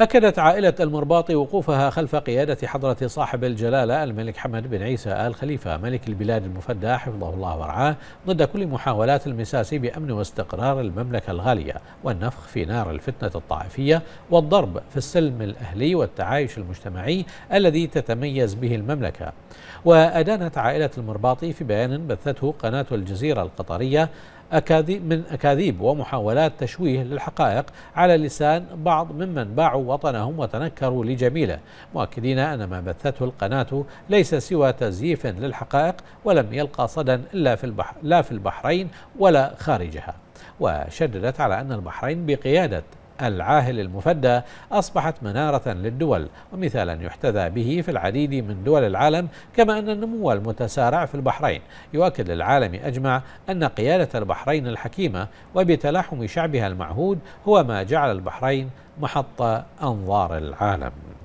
أكدت عائلة المرباطي وقوفها خلف قيادة حضرة صاحب الجلالة الملك حمد بن عيسى آل خليفة ملك البلاد المفدى حفظه الله ورعاه ضد كل محاولات المساس بأمن واستقرار المملكة الغالية والنفخ في نار الفتنة الطائفية والضرب في السلم الأهلي والتعايش المجتمعي الذي تتميز به المملكة وأدانت عائلة المرباطي في بيان بثته قناة الجزيرة القطرية أكاذيب من أكاذيب ومحاولات تشويه للحقائق على لسان بعض ممن باعوا وطنهم وتنكروا لجميله مؤكدين أن ما بثته القناة ليس سوى تزييف للحقائق ولم يلقى صدا إلا في البحر لا في البحرين ولا خارجها وشددت على أن البحرين بقيادة العاهل المفدى أصبحت منارة للدول ومثالا يحتذى به في العديد من دول العالم كما أن النمو المتسارع في البحرين يؤكد للعالم أجمع أن قيادة البحرين الحكيمة وبتلاحم شعبها المعهود هو ما جعل البحرين محط أنظار العالم